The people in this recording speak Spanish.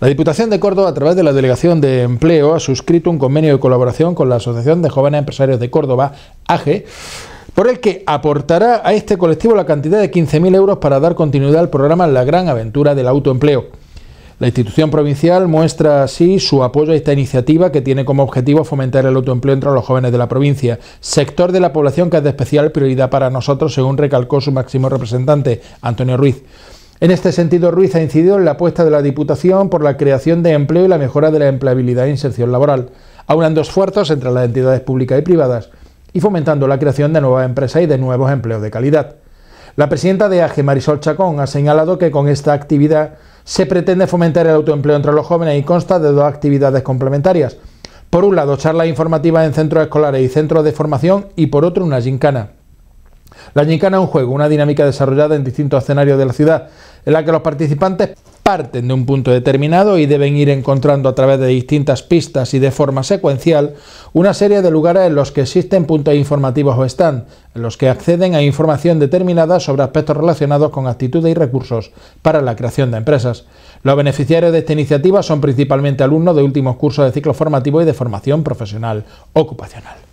La Diputación de Córdoba, a través de la Delegación de Empleo, ha suscrito un convenio de colaboración con la Asociación de Jóvenes Empresarios de Córdoba, AGE, por el que aportará a este colectivo la cantidad de 15.000 euros para dar continuidad al programa La Gran Aventura del Autoempleo. La institución provincial muestra así su apoyo a esta iniciativa que tiene como objetivo fomentar el autoempleo entre los jóvenes de la provincia, sector de la población que es de especial prioridad para nosotros, según recalcó su máximo representante, Antonio Ruiz. En este sentido, Ruiz ha incidido en la apuesta de la Diputación por la creación de empleo y la mejora de la empleabilidad e inserción laboral, aunando esfuerzos entre las entidades públicas y privadas y fomentando la creación de nuevas empresas y de nuevos empleos de calidad. La presidenta de AGE, Marisol Chacón, ha señalado que con esta actividad se pretende fomentar el autoempleo entre los jóvenes y consta de dos actividades complementarias. Por un lado, charlas informativas en centros escolares y centros de formación y por otro, una gincana. La gincana es un juego, una dinámica desarrollada en distintos escenarios de la ciudad en la que los participantes parten de un punto determinado y deben ir encontrando a través de distintas pistas y de forma secuencial una serie de lugares en los que existen puntos informativos o están, en los que acceden a información determinada sobre aspectos relacionados con actitudes y recursos para la creación de empresas. Los beneficiarios de esta iniciativa son principalmente alumnos de últimos cursos de ciclo formativo y de formación profesional ocupacional.